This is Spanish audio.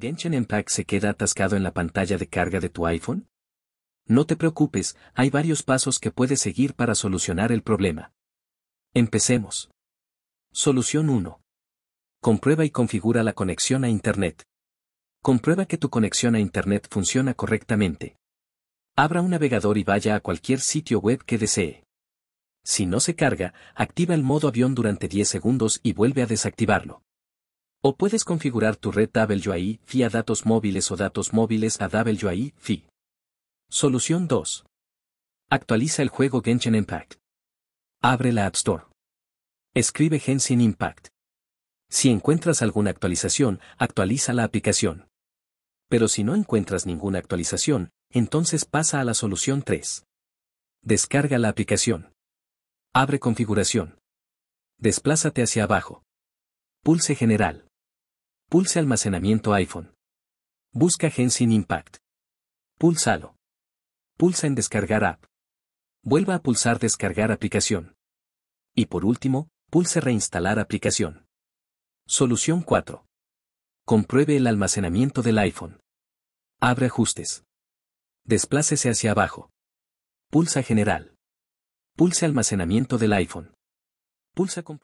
Genshin Impact se queda atascado en la pantalla de carga de tu iPhone? No te preocupes, hay varios pasos que puedes seguir para solucionar el problema. Empecemos. Solución 1. Comprueba y configura la conexión a Internet. Comprueba que tu conexión a Internet funciona correctamente. Abra un navegador y vaya a cualquier sitio web que desee. Si no se carga, activa el modo avión durante 10 segundos y vuelve a desactivarlo. O puedes configurar tu red WI FI a datos móviles o datos móviles a WI FI. Solución 2. Actualiza el juego Genshin Impact. Abre la App Store. Escribe Genshin Impact. Si encuentras alguna actualización, actualiza la aplicación. Pero si no encuentras ninguna actualización, entonces pasa a la solución 3. Descarga la aplicación. Abre configuración. Desplázate hacia abajo. Pulse general. Pulse Almacenamiento iPhone. Busca Genshin Impact. Pulsalo. Pulsa en Descargar app. Vuelva a pulsar Descargar aplicación. Y por último, pulse Reinstalar aplicación. Solución 4. Compruebe el almacenamiento del iPhone. Abre Ajustes. Desplácese hacia abajo. Pulsa General. Pulse Almacenamiento del iPhone. Pulsa